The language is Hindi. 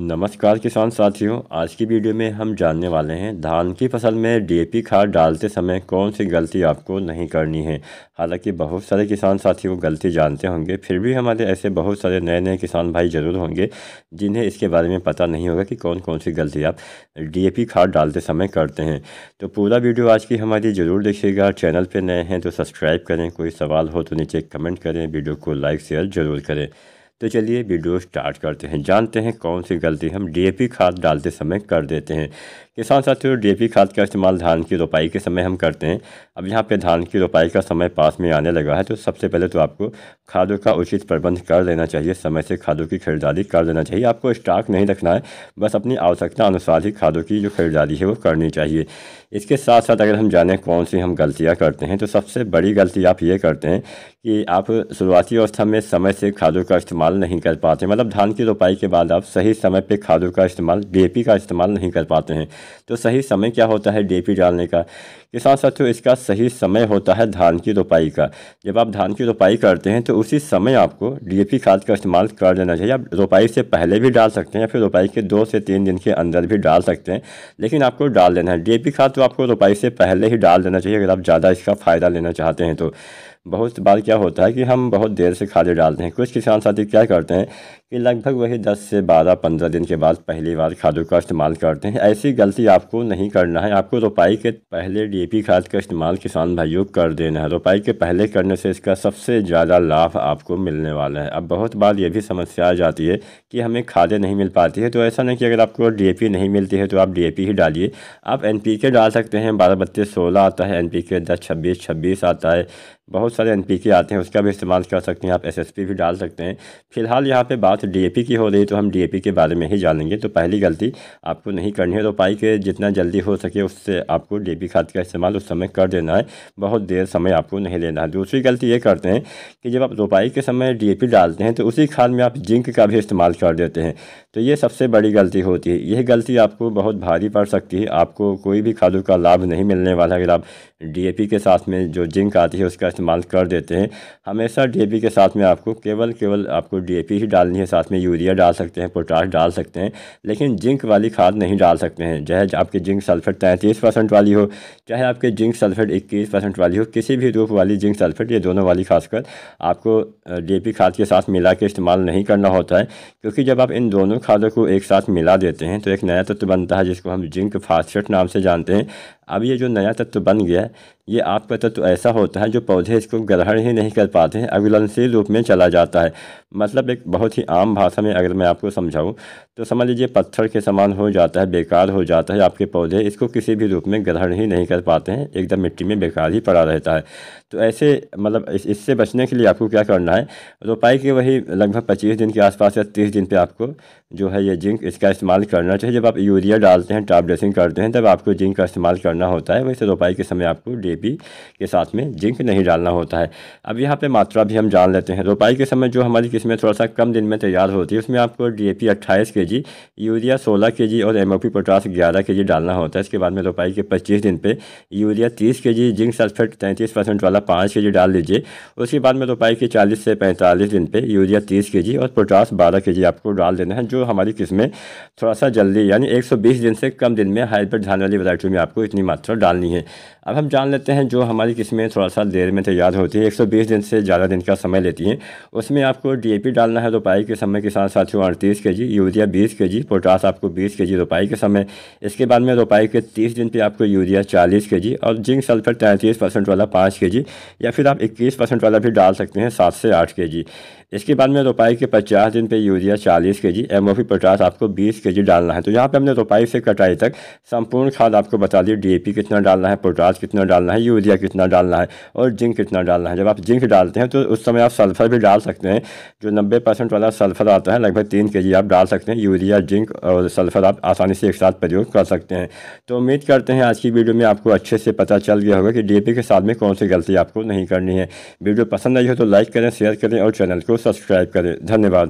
नमस्कार किसान साथियों आज की वीडियो में हम जानने वाले हैं धान की फसल में डीएपी खाद डालते समय कौन सी गलती आपको नहीं करनी है हालांकि बहुत सारे किसान साथी वो गलती जानते होंगे फिर भी हमारे ऐसे बहुत सारे नए नए किसान भाई ज़रूर होंगे जिन्हें इसके बारे में पता नहीं होगा कि कौन कौन सी गलती आप डी खाद डालते समय करते हैं तो पूरा वीडियो आज की हमारी ज़रूर देखिएगा चैनल पर नए हैं तो सब्सक्राइब करें कोई सवाल हो तो नीचे कमेंट करें वीडियो को लाइक शेयर ज़रूर करें तो चलिए वीडियो स्टार्ट करते हैं जानते हैं कौन सी गलती हम डीएपी खाद डालते समय कर देते हैं किसान साथियों डी खाद का इस्तेमाल धान की रोपाई के समय हम करते हैं अब यहाँ पे धान की रोपाई का समय पास में आने लगा है तो सबसे पहले तो आपको खादों का उचित प्रबंध कर लेना चाहिए समय से खादों की खरीदारी कर लेना चाहिए आपको स्टॉक नहीं रखना है बस अपनी आवश्यकता अनुसार ही खादों की जो खरीदारी है वो करनी चाहिए इसके साथ साथ अगर हम जाने कौन सी हम गलतियाँ करते हैं तो सबसे बड़ी गलती आप ये करते हैं कि आप शुरुआती अवस्था में समय से खादों का इस्तेमाल नहीं कर पाते मतलब धान की रोपाई के बाद आप सही समय पर खादों का इस्तेमाल डी का इस्तेमाल नहीं कर पाते हैं तो सही समय क्या होता है डी डालने का किसान साथियों तो इसका सही समय होता है धान की रोपाई का जब आप धान की रोपाई करते हैं तो उसी समय आपको डी खाद का इस्तेमाल कर देना चाहिए आप रोपाई से पहले भी डाल सकते हैं या फिर रोपाई के दो से तीन दिन के अंदर भी डाल सकते हैं लेकिन आपको डाल देना है डी खाद तो आपको रोपाई से पहले ही डाल देना चाहिए अगर आप ज़्यादा इसका फ़ायदा लेना चाहते हैं तो बहुत बार क्या होता है कि हम बहुत देर से खाद डालते हैं कुछ किसान साथी क्या करते हैं कि लगभग वही दस से बारह पंद्रह दिन के बाद पहली बार खादों का इस्तेमाल करते हैं ऐसी गलती आपको नहीं करना है आपको रोपाई के पहले डीएपी खाद का इस्तेमाल किसान भाइयों कर देना है रोपाई के पहले करने से इसका सबसे ज़्यादा लाभ आपको मिलने वाला है अब बहुत बार ये भी समस्या आ जाती है कि हमें खादें नहीं मिल पाती है तो ऐसा नहीं कि अगर आपको डी नहीं मिलती है तो आप डी ही डालिए आप एन डाल सकते हैं बारह बत्तीस सोलह आता है एन पी के दस छब्बीस छब्बीस आता है बहुत सारे एन आते हैं उसका भी इस्तेमाल कर सकते हैं आप एस भी डाल सकते हैं फिलहाल यहाँ पर बात बात तो डीएपी की हो रही तो हम डीएपी के बारे में ही जानेंगे तो पहली गलती आपको नहीं करनी है रोपाई तो के जितना जल्दी हो सके उससे आपको डीएपी खाद का इस्तेमाल उस समय कर देना है बहुत देर समय आपको नहीं लेना है दूसरी गलती ये करते हैं कि जब आप रोपाई के समय डी डालते हैं तो उसी खाद में आप जिंक का भी इस्तेमाल कर देते हैं तो ये सबसे बड़ी गलती होती है यह गलती आपको बहुत भारी पड़ सकती है आपको कोई भी खादों का लाभ नहीं मिलने वाला अगर आप डी के साथ में जो जिंक आती है उसका इस्तेमाल कर देते हैं हमेशा डी के साथ में आपको केवल केवल आपको डी ही डालनी है साथ में यूरिया डाल सकते हैं पोटाश डाल सकते हैं लेकिन जिंक वाली खाद नहीं डाल सकते हैं चाहे आपके जिंक सल्फेट तैंतीस परसेंट वाली हो चाहे आपके जिंक सल्फेट इक्कीस परसेंट वाली हो किसी भी रूप वाली जिंक सल्फेट ये दोनों वाली खासकर आपको डी खाद के साथ मिला के इस्तेमाल नहीं करना होता है क्योंकि जब आप इन दोनों खादों को एक साथ मिला देते हैं तो एक नया तत्व बनता है जिसको हम जिंक फास्फेट नाम से जानते हैं अब ये जो नया तत्व बन गया ये आपका तत्व ऐसा होता है जो पौधे इसको ग्रहण ही नहीं कर पाते हैं अविलनशील रूप में चला जाता है मतलब एक बहुत ही आम भाषा में अगर मैं आपको समझाऊं तो समझ लीजिए पत्थर के समान हो जाता है बेकार हो जाता है आपके पौधे इसको किसी भी रूप में ग्रहण ही नहीं कर पाते हैं एकदम मिट्टी में बेकार ही पड़ा रहता है तो ऐसे मतलब इस, इससे बचने के लिए आपको क्या करना है रोपाई के वही लगभग पच्चीस दिन के आसपास या तीस दिन पर आपको जो है ये जिंक इसका इस्तेमाल करना चाहिए जब आप यूरिया डालते हैं टाप ड्रेसिंग करते हैं तब आपको जिंक का इस्तेमाल करना करना होता है वैसे दोपहर के समय आपको डी के साथ में जिंक नहीं डालना होता है अब यहाँ पर मात्रा भी हम जान लेते हैं दोपहर के समय जो हमारी किस्में थोड़ा सा कम दिन में तैयार होती है उसमें आपको डी ए पी अट्ठाईस के जी यूरिया सोलह के जी और एम ओ पी पोटास ग्यारह के जी डालना होता है इसके बाद में दोपहर के पच्चीस दिन पे यूरिया तीस के जी जिंक सल्फेट तैंतीस परसेंट वाला पाँच के जी डाल दीजिए उसके बाद में दोपहर के चालीस से पैंतालीस दिन पे यूरिया तीस के जी और पोटास बारह के जी आपको डाल देना है जो हमारी किस्में थोड़ा सा जल्दी यानी एक सौ बीस दिन से कम दिन में हाइब्रिड धान वाली वरायटी में आपको इतनी मात्रा डालनी है अब हम जान लेते हैं जो हमारी किस्में थोड़ा सा देर में तैयार होती है 120 दिन से ज़्यादा दिन का समय लेती हैं उसमें आपको डीएपी डालना है रोपाई के समय के साथ साथियों अड़तीस के जी यूरिया बीस के जी पोटास आपको बीस के जी रोपाई के समय इसके बाद में रोपाई के तीस दिन पर आपको यूरिया चालीस के जी और जिंक सल्फर तैंतीस परसेंट वाला पाँच के जी या फिर आप इक्कीस परसेंट वाला भी डाल सकते हैं सात से आठ के जी इसके बाद में रोपाई के पचास दिन पे यूरिया चालीस K G M O P potash आपको बीस के जी डालना है तो यहाँ पे हमने रोपाई से कटाई तक संपूर्ण खाद आपको बता दी डी पी कितना डालना है पोटास कितना डालना है यूरिया कितना डालना है और जिंक कितना डालना है जब आप जिंक डालते हैं तो उस समय आप सल्फ़र भी डाल सकते हैं जो नब्बे परसेंट वाला सल्फ़र आता है लगभग तीन के जी आप डाल सकते हैं यूरिया जिंक और सल्फ़र आप आसानी से एक साथ प्रयोग कर सकते हैं तो उम्मीद करते हैं आज की वीडियो में आपको अच्छे से पता चल गया होगा कि डी के साथ में कौन सी गलती आपको नहीं करनी है वीडियो पसंद आई हो तो लाइक करें शेयर करें और चैनल को सब्सक्राइब करें धन्यवाद